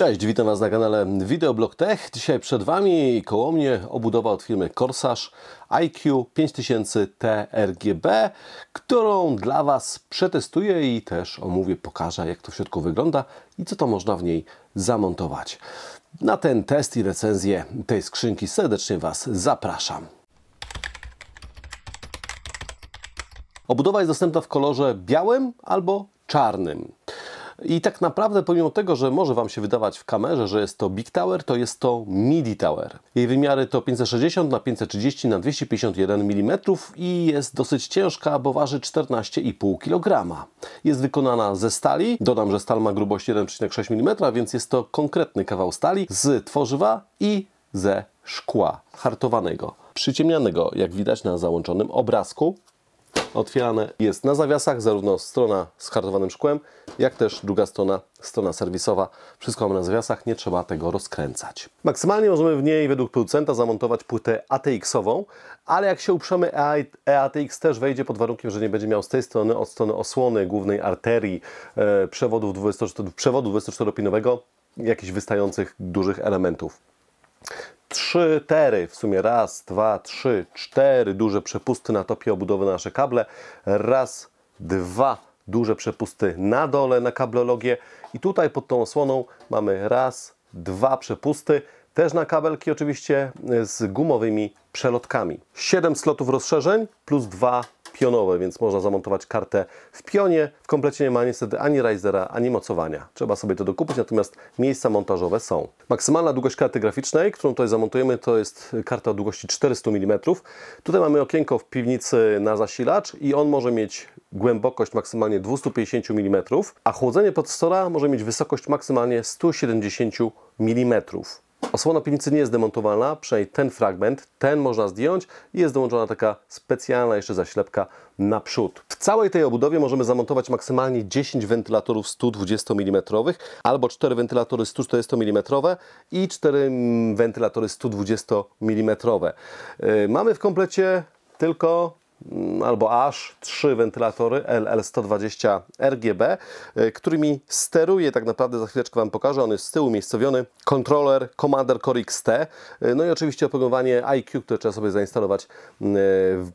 Cześć, witam Was na kanale Videoblog Tech. Dzisiaj przed Wami i koło mnie obudowa od firmy Corsage IQ 5000 TRGB, którą dla Was przetestuję i też omówię, pokażę jak to w środku wygląda i co to można w niej zamontować. Na ten test i recenzję tej skrzynki serdecznie Was zapraszam. Obudowa jest dostępna w kolorze białym albo czarnym. I tak naprawdę pomimo tego, że może Wam się wydawać w kamerze, że jest to Big Tower, to jest to MIDI Tower. Jej wymiary to 560 na 530 na 251 mm i jest dosyć ciężka, bo waży 14,5 kg. Jest wykonana ze stali, dodam, że stal ma grubość 1,6 mm, więc jest to konkretny kawał stali z tworzywa i ze szkła hartowanego, przyciemnianego, jak widać na załączonym obrazku otwierane jest na zawiasach, zarówno strona z hartowanym szkłem, jak też druga strona, strona serwisowa. Wszystko mamy na zawiasach, nie trzeba tego rozkręcać. Maksymalnie możemy w niej według producenta zamontować płytę ATX-ową, ale jak się uprzemy, EATX e też wejdzie pod warunkiem, że nie będzie miał z tej strony, od strony osłony głównej arterii e, przewodów 24, przewodu 24-pinowego jakichś wystających dużych elementów trzy tery, w sumie raz, dwa, trzy, cztery duże przepusty na topie obudowy na nasze kable, raz, dwa duże przepusty na dole na kablologię i tutaj pod tą osłoną mamy raz, dwa przepusty, też na kabelki oczywiście z gumowymi przelotkami. 7 slotów rozszerzeń plus dwa pionowe, więc można zamontować kartę w pionie. W komplecie nie ma niestety ani risera, ani mocowania. Trzeba sobie to dokupić, natomiast miejsca montażowe są. Maksymalna długość karty graficznej, którą tutaj zamontujemy, to jest karta o długości 400 mm. Tutaj mamy okienko w piwnicy na zasilacz i on może mieć głębokość maksymalnie 250 mm, a chłodzenie procesora może mieć wysokość maksymalnie 170 mm. Osłona piwnicy nie jest demontowalna, przynajmniej ten fragment, ten można zdjąć i jest dołączona taka specjalna jeszcze zaślepka naprzód. W całej tej obudowie możemy zamontować maksymalnie 10 wentylatorów 120 mm albo 4 wentylatory 140 mm i 4 wentylatory 120 mm. Mamy w komplecie tylko Mm, albo aż trzy wentylatory LL120 RGB, e, którymi steruje tak naprawdę, za chwileczkę Wam pokażę, on jest z tyłu umiejscowiony, kontroler Commander Core XT, e, no i oczywiście oprogramowanie IQ, które trzeba sobie zainstalować mm, e,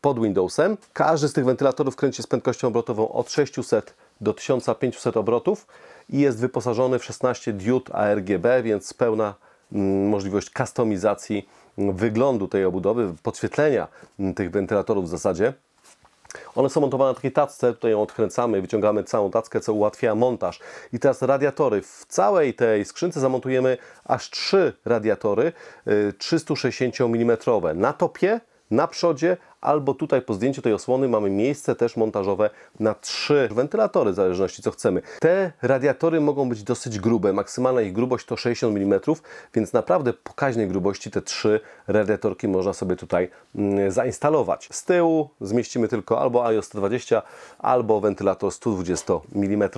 pod Windowsem. Każdy z tych wentylatorów kręci z prędkością obrotową od 600 do 1500 obrotów i jest wyposażony w 16 diod ARGB, więc pełna mm, możliwość kustomizacji wyglądu tej obudowy, podświetlenia mm, tych wentylatorów w zasadzie. One są montowane na takiej tacce, tutaj ją odkręcamy, wyciągamy całą tackę, co ułatwia montaż. I teraz radiatory. W całej tej skrzynce zamontujemy aż trzy radiatory 360 y, mm. Na topie na przodzie, albo tutaj po zdjęciu tej osłony mamy miejsce też montażowe na trzy wentylatory, w zależności co chcemy. Te radiatory mogą być dosyć grube, maksymalna ich grubość to 60 mm, więc naprawdę pokaźnej grubości te trzy radiatorki można sobie tutaj mm, zainstalować. Z tyłu zmieścimy tylko albo IO 120, albo wentylator 120 mm.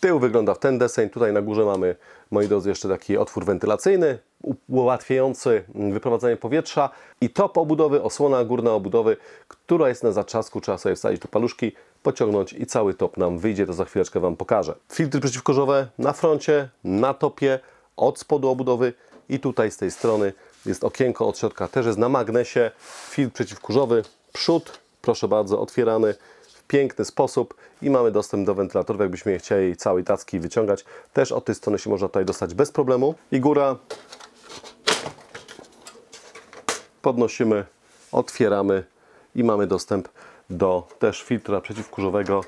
Tył wygląda w ten deseń, tutaj na górze mamy, moi drodzy, jeszcze taki otwór wentylacyjny, ułatwiający mm, wyprowadzanie powietrza i top obudowy, osłona górna obudowy, która jest na zaczasku, trzeba sobie wstawić tu paluszki, pociągnąć i cały top nam wyjdzie, to za chwileczkę Wam pokażę. Filtry przeciwkorzowe na froncie, na topie, od spodu obudowy i tutaj z tej strony jest okienko od środka, też jest na magnesie, filtr przeciwkurzowy, przód, proszę bardzo, otwierany w piękny sposób i mamy dostęp do wentylatorów, jakbyśmy je chcieli całej tacki wyciągać. Też od tej strony się można tutaj dostać bez problemu. I góra podnosimy, otwieramy i mamy dostęp do też filtra przeciwkurzowego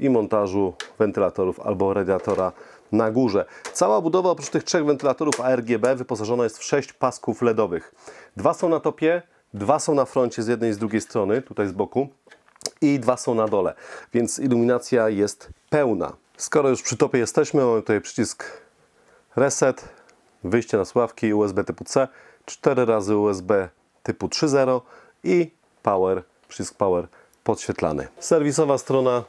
i montażu wentylatorów albo radiatora na górze. Cała budowa oprócz tych trzech wentylatorów ARGB wyposażona jest w sześć pasków LEDowych. Dwa są na topie, dwa są na froncie z jednej i z drugiej strony, tutaj z boku i dwa są na dole, więc iluminacja jest pełna. Skoro już przy topie jesteśmy, mamy tutaj przycisk reset, wyjście na sławki USB typu C, 4 razy USB typu 3.0 i power, przycisk power podświetlany. Serwisowa strona,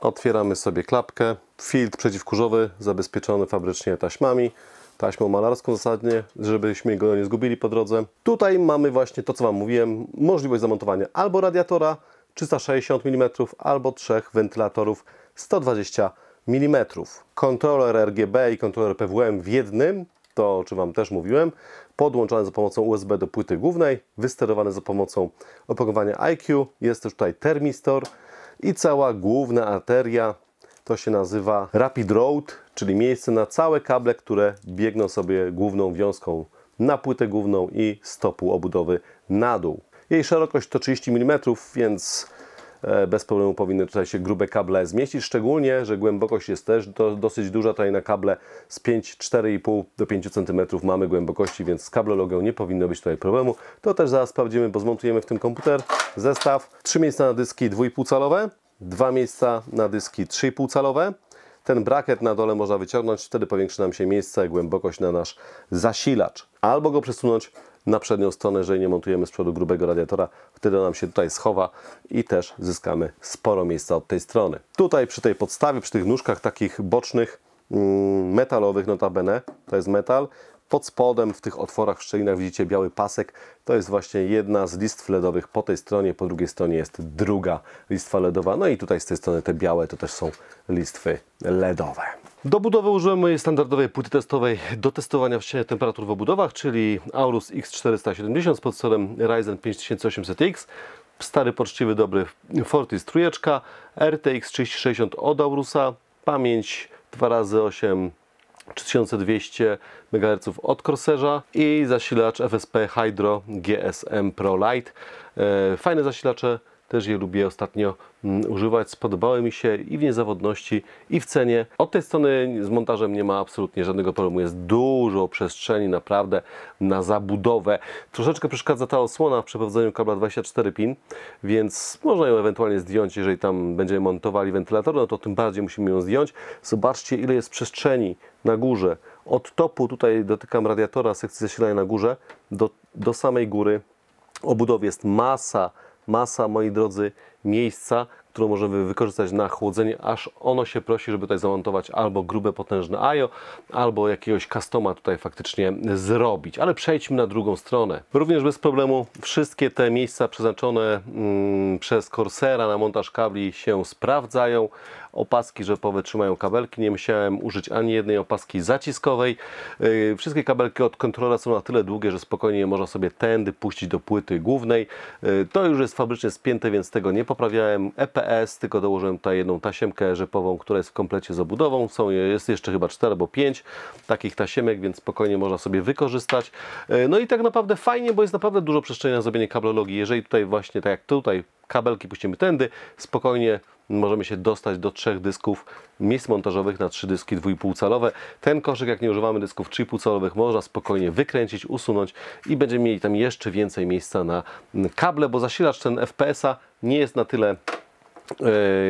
otwieramy sobie klapkę, filtr przeciwkurzowy zabezpieczony fabrycznie taśmami, taśmą malarską zasadnie, żebyśmy go nie zgubili po drodze. Tutaj mamy właśnie to, co Wam mówiłem, możliwość zamontowania albo radiatora 360 mm, albo trzech wentylatorów 120 mm. Kontroler RGB i kontroler PWM w jednym, to o czym Wam też mówiłem, Podłączane za pomocą USB do płyty głównej, wysterowane za pomocą opakowania IQ, jest też tutaj termistor i cała główna arteria, to się nazywa Rapid Road, czyli miejsce na całe kable, które biegną sobie główną wiązką na płytę główną i stopu obudowy na dół. Jej szerokość to 30 mm, więc E, bez problemu powinny tutaj się grube kable zmieścić, szczególnie, że głębokość jest też do, dosyć duża, tutaj na kable z 5, 4,5 do 5 cm mamy głębokości, więc z kablologią nie powinno być tutaj problemu. To też zaraz sprawdzimy, bo zmontujemy w tym komputer zestaw. 3 miejsca na dyski 2,5 calowe, 2 miejsca na dyski 3,5 calowe, ten brakiet na dole można wyciągnąć, wtedy powiększy nam się miejsce, głębokość na nasz zasilacz. Albo go przesunąć na przednią stronę, jeżeli nie montujemy z przodu grubego radiatora, wtedy nam się tutaj schowa i też zyskamy sporo miejsca od tej strony. Tutaj przy tej podstawie, przy tych nóżkach takich bocznych, mm, metalowych notabene, to jest metal, pod spodem, w tych otworach, w szczelinach widzicie biały pasek. To jest właśnie jedna z listw LEDowych po tej stronie, po drugiej stronie jest druga listwa LEDowa. No i tutaj z tej strony te białe to też są listwy LEDowe. Do budowy użyłem mojej standardowej płyty testowej do testowania temperatur w obudowach, czyli Aurus X470 z podsorem Ryzen 5800X, stary, poczciwy, dobry Fortis trójeczka, RTX 3060 od Aurusa, pamięć 2x8 3200 MHz od Corsairza i zasilacz FSP Hydro GSM Pro Lite. E, fajne zasilacze, też je lubię ostatnio mm, używać. Spodobały mi się i w niezawodności, i w cenie. Od tej strony z montażem nie ma absolutnie żadnego problemu. Jest dużo przestrzeni naprawdę na zabudowę. Troszeczkę przeszkadza ta osłona w przeprowadzeniu kabla 24 pin, więc można ją ewentualnie zdjąć, jeżeli tam będziemy montowali wentylator, no to tym bardziej musimy ją zdjąć. Zobaczcie ile jest przestrzeni na górze. Od topu tutaj dotykam radiatora sekcji zasilania na górze do, do samej góry. Obudowy jest masa masa, moi drodzy, miejsca, które możemy wykorzystać na chłodzenie, aż ono się prosi, żeby tutaj zamontować albo grube, potężne AIO, albo jakiegoś customa tutaj faktycznie zrobić. Ale przejdźmy na drugą stronę. Również bez problemu wszystkie te miejsca przeznaczone mm, przez Corsera na montaż kabli się sprawdzają. Opaski rzepowe trzymają kabelki, nie musiałem użyć ani jednej opaski zaciskowej. Y, wszystkie kabelki od kontrolera są na tyle długie, że spokojnie można sobie tędy puścić do płyty głównej. Y, to już jest fabrycznie spięte, więc tego nie poprawiałem EPS, tylko dołożyłem tutaj jedną tasiemkę rzepową, która jest w komplecie z obudową. Są, jest jeszcze chyba 4 albo 5 takich tasiemek, więc spokojnie można sobie wykorzystać. E, no i tak naprawdę fajnie, bo jest naprawdę dużo przestrzeni na zrobienie kablologii. Jeżeli tutaj właśnie, tak jak tutaj kabelki puścimy tędy, spokojnie możemy się dostać do trzech dysków miejsc montażowych na trzy dyski 2,5 calowe. Ten koszyk, jak nie używamy dysków 3,5 calowych, można spokojnie wykręcić, usunąć i będziemy mieli tam jeszcze więcej miejsca na kable, bo zasilacz ten FPS-a nie jest na tyle e,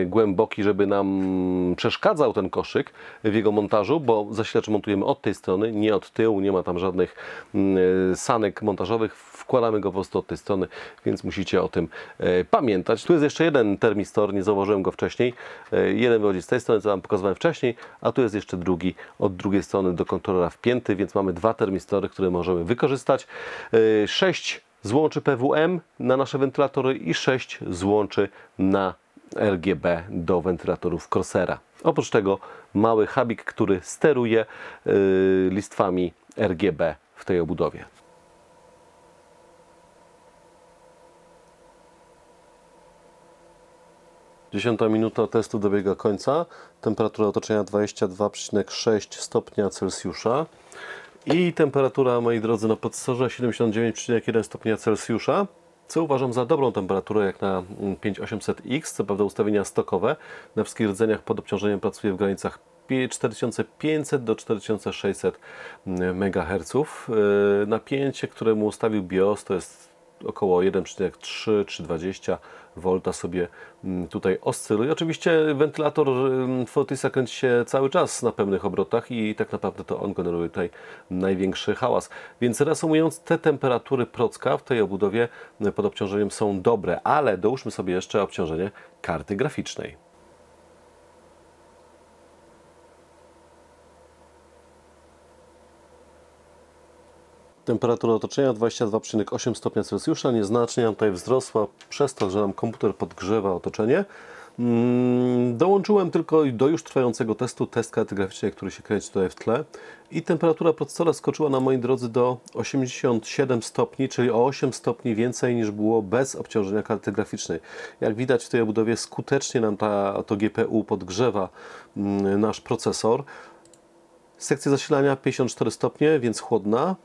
głęboki, żeby nam przeszkadzał ten koszyk w jego montażu, bo zasilacz montujemy od tej strony, nie od tyłu, nie ma tam żadnych mm, e, sanek montażowych wkładamy go po prostu od tej strony, więc musicie o tym e, pamiętać. Tu jest jeszcze jeden termistor, nie zauważyłem go wcześniej. E, jeden wychodzi z tej strony, co Wam pokazywałem wcześniej, a tu jest jeszcze drugi od drugiej strony do kontrolera wpięty, więc mamy dwa termistory, które możemy wykorzystać. E, sześć złączy PWM na nasze wentylatory i 6 złączy na RGB do wentylatorów Corsera. Oprócz tego mały hubik, który steruje listwami RGB w tej obudowie. Dziesiąta minuta testu dobiega końca. Temperatura otoczenia 22,6 stopnia Celsjusza. I temperatura, moi drodzy, na podsorze 79,1 stopnia Celsjusza, co uważam za dobrą temperaturę jak na 5800X, mm, co prawda ustawienia stokowe. Na wszystkich rdzeniach pod obciążeniem pracuje w granicach 4500 do 4600 MHz. E, napięcie, któremu ustawił BIOS, to jest około 1,3 czy 20 V sobie mm, tutaj oscyluje. Oczywiście wentylator mm, Fortisa kręci się cały czas na pewnych obrotach i tak naprawdę to on generuje tutaj największy hałas. Więc reasumując, te temperatury procka w tej obudowie mm, pod obciążeniem są dobre, ale dołóżmy sobie jeszcze obciążenie karty graficznej. Temperatura otoczenia 22,8 stopnia Celsjusza, nieznacznie nam tutaj wzrosła przez to, że nam komputer podgrzewa otoczenie. Mm, dołączyłem tylko do już trwającego testu test karty graficznej, który się kręci tutaj w tle i temperatura procesora skoczyła na mojej drodzy do 87 stopni, czyli o 8 stopni więcej niż było bez obciążenia karty graficznej. Jak widać w tej obudowie skutecznie nam ta, to GPU podgrzewa mm, nasz procesor. Sekcja zasilania 54 stopnie, więc chłodna.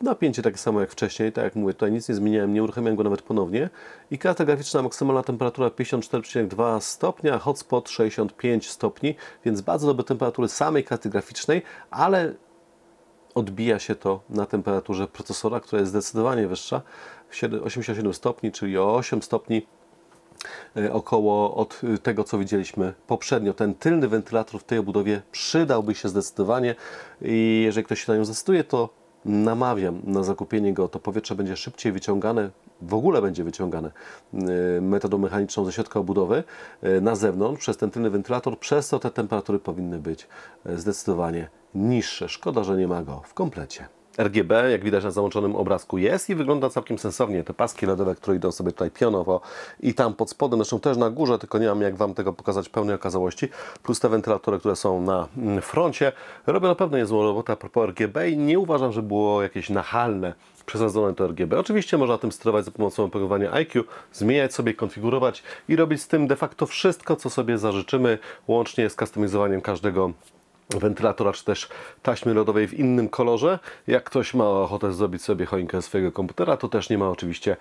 Napięcie takie samo jak wcześniej, tak jak mówię, tutaj nic nie zmieniałem, nie uruchamiałem go nawet ponownie. I karta graficzna, maksymalna temperatura 54,2 stopnia, hotspot 65 stopni, więc bardzo dobre temperatury samej karty graficznej, ale odbija się to na temperaturze procesora, która jest zdecydowanie wyższa, 87 stopni, czyli o 8 stopni e, około od e, tego, co widzieliśmy poprzednio. Ten tylny wentylator w tej obudowie przydałby się zdecydowanie i jeżeli ktoś się na nią zdecyduje, to namawiam na zakupienie go, to powietrze będzie szybciej wyciągane, w ogóle będzie wyciągane e, metodą mechaniczną ze środka obudowy e, na zewnątrz przez ten tylny wentylator, przez to te temperatury powinny być e, zdecydowanie niższe. Szkoda, że nie ma go w komplecie. RGB, jak widać na załączonym obrazku, jest i wygląda całkiem sensownie. Te paski LEDowe, które idą sobie tutaj pionowo i tam pod spodem, zresztą też na górze, tylko nie mam jak Wam tego pokazać pełnej okazałości, plus te wentylatory, które są na mm, froncie, robią na pewno niezłą robotę a propos RGB i nie uważam, że było jakieś nachalne przesadzone to RGB. Oczywiście można tym sterować za pomocą oprogramowania IQ, zmieniać sobie, konfigurować i robić z tym de facto wszystko, co sobie zażyczymy, łącznie z kustomizowaniem każdego wentylatora, czy też taśmy lodowej w innym kolorze. Jak ktoś ma ochotę zrobić sobie choinkę swojego komputera, to też nie ma oczywiście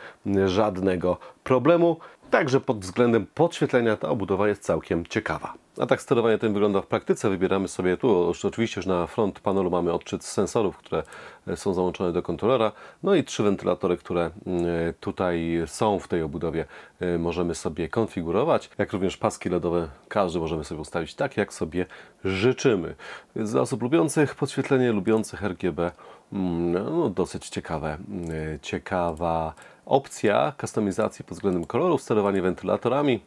żadnego problemu. Także pod względem podświetlenia ta obudowa jest całkiem ciekawa. A tak sterowanie tym wygląda w praktyce. Wybieramy sobie tu, oczywiście już na front panelu mamy odczyt sensorów, które e, są załączone do kontrolera. No i trzy wentylatory, które mm, e, tutaj są w tej obudowie e, możemy sobie konfigurować. Jak również paski LEDowe każdy możemy sobie ustawić tak, jak sobie życzymy. Więc dla osób lubiących podświetlenie, lubiących RGB mm, no, dosyć ciekawe, mm, ciekawa opcja kustomizacji pod względem koloru, sterowanie wentylatorami.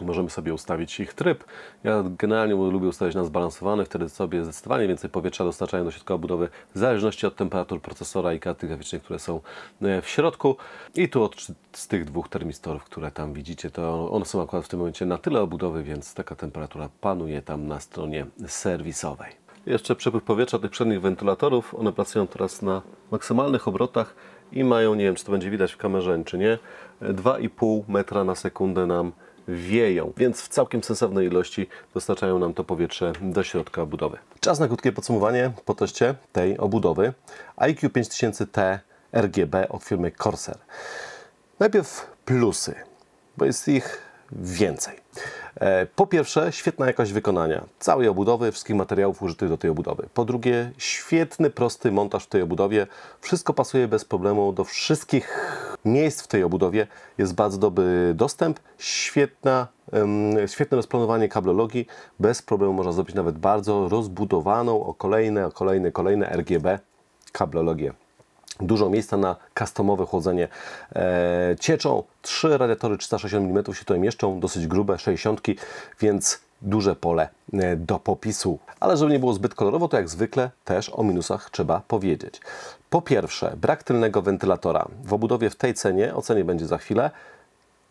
Możemy sobie ustawić ich tryb. Ja generalnie lubię ustawić na zbalansowany, wtedy sobie zdecydowanie więcej powietrza dostarczają do środka obudowy w zależności od temperatur procesora i karty graficznej, które są e, w środku. I tu od, z tych dwóch termistorów, które tam widzicie, to one są akurat w tym momencie na tyle obudowy, więc taka temperatura panuje tam na stronie serwisowej jeszcze przepływ powietrza tych przednich wentylatorów. One pracują teraz na maksymalnych obrotach i mają, nie wiem czy to będzie widać w kamerze czy nie, 2,5 metra na sekundę nam wieją, więc w całkiem sensownej ilości dostarczają nam to powietrze do środka obudowy. Czas na krótkie podsumowanie po teście tej obudowy IQ 5000T RGB od firmy Corsair. Najpierw plusy, bo jest ich więcej. E, po pierwsze, świetna jakość wykonania całej obudowy, wszystkich materiałów użytych do tej obudowy. Po drugie, świetny, prosty montaż w tej obudowie. Wszystko pasuje bez problemu do wszystkich miejsc w tej obudowie. Jest bardzo dobry dostęp, świetna, świetne rozplanowanie kablologii. Bez problemu można zrobić nawet bardzo rozbudowaną o kolejne, o kolejne, kolejne RGB kablologię dużo miejsca na customowe chłodzenie e, cieczą. Trzy radiatory 360 mm się tutaj mieszczą, dosyć grube 60, więc duże pole e, do popisu. Ale żeby nie było zbyt kolorowo, to jak zwykle też o minusach trzeba powiedzieć. Po pierwsze, brak tylnego wentylatora. W obudowie w tej cenie, ocenie będzie za chwilę,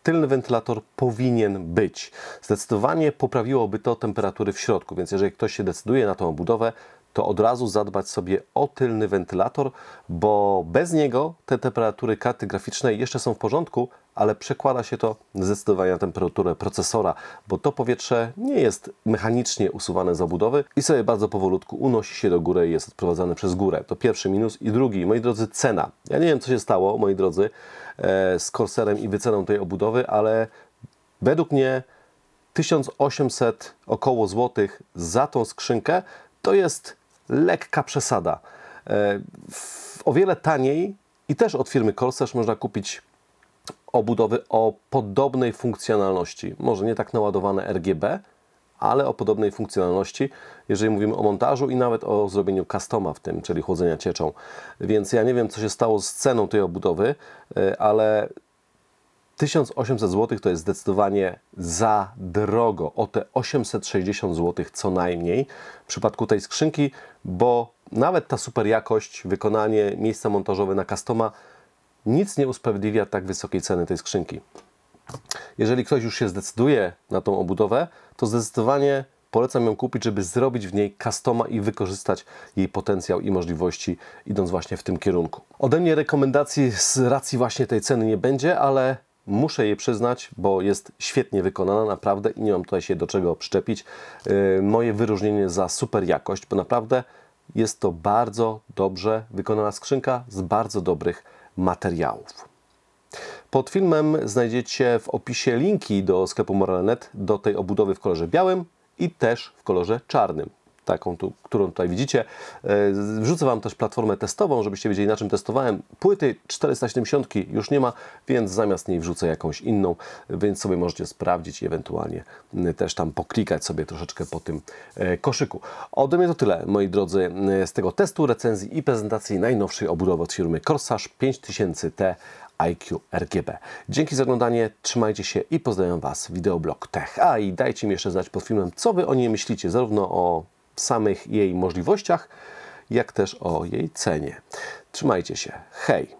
tylny wentylator powinien być. Zdecydowanie poprawiłoby to temperatury w środku, więc jeżeli ktoś się decyduje na tą obudowę, to od razu zadbać sobie o tylny wentylator, bo bez niego te temperatury karty graficznej jeszcze są w porządku, ale przekłada się to zdecydowanie na temperaturę procesora, bo to powietrze nie jest mechanicznie usuwane z obudowy i sobie bardzo powolutku unosi się do góry i jest odprowadzane przez górę. To pierwszy minus. I drugi, moi drodzy, cena. Ja nie wiem, co się stało, moi drodzy, e, z Corserem i wyceną tej obudowy, ale według mnie 1800 około złotych za tą skrzynkę to jest lekka przesada. E, o wiele taniej i też od firmy Corsair można kupić obudowy o podobnej funkcjonalności. Może nie tak naładowane RGB, ale o podobnej funkcjonalności, jeżeli mówimy o montażu i nawet o zrobieniu customa w tym, czyli chłodzenia cieczą. Więc ja nie wiem, co się stało z ceną tej obudowy, e, ale 1800 zł to jest zdecydowanie za drogo, o te 860 zł co najmniej w przypadku tej skrzynki, bo nawet ta super jakość, wykonanie, miejsca montażowe na customa nic nie usprawiedliwia tak wysokiej ceny tej skrzynki. Jeżeli ktoś już się zdecyduje na tą obudowę, to zdecydowanie polecam ją kupić, żeby zrobić w niej customa i wykorzystać jej potencjał i możliwości, idąc właśnie w tym kierunku. Ode mnie rekomendacji z racji właśnie tej ceny nie będzie, ale Muszę je przyznać, bo jest świetnie wykonana naprawdę i nie mam tutaj się do czego przyczepić. Y, moje wyróżnienie za super jakość, bo naprawdę jest to bardzo dobrze wykonana skrzynka z bardzo dobrych materiałów. Pod filmem znajdziecie w opisie linki do sklepu Moralnet, do tej obudowy w kolorze białym i też w kolorze czarnym taką, tu, którą tutaj widzicie. E, wrzucę Wam też platformę testową, żebyście wiedzieli na czym testowałem. Płyty 470 już nie ma, więc zamiast niej wrzucę jakąś inną, więc sobie możecie sprawdzić i ewentualnie e, też tam poklikać sobie troszeczkę po tym e, koszyku. Ode mnie to tyle, moi drodzy, z tego testu, recenzji i prezentacji najnowszej obudowy od firmy Corsarz 5000T IQ RGB. Dzięki za oglądanie, trzymajcie się i pozdrawiam Was, wideoblog Tech. A i dajcie mi jeszcze znać pod filmem, co Wy o niej myślicie, zarówno o samych jej możliwościach, jak też o jej cenie. Trzymajcie się. Hej!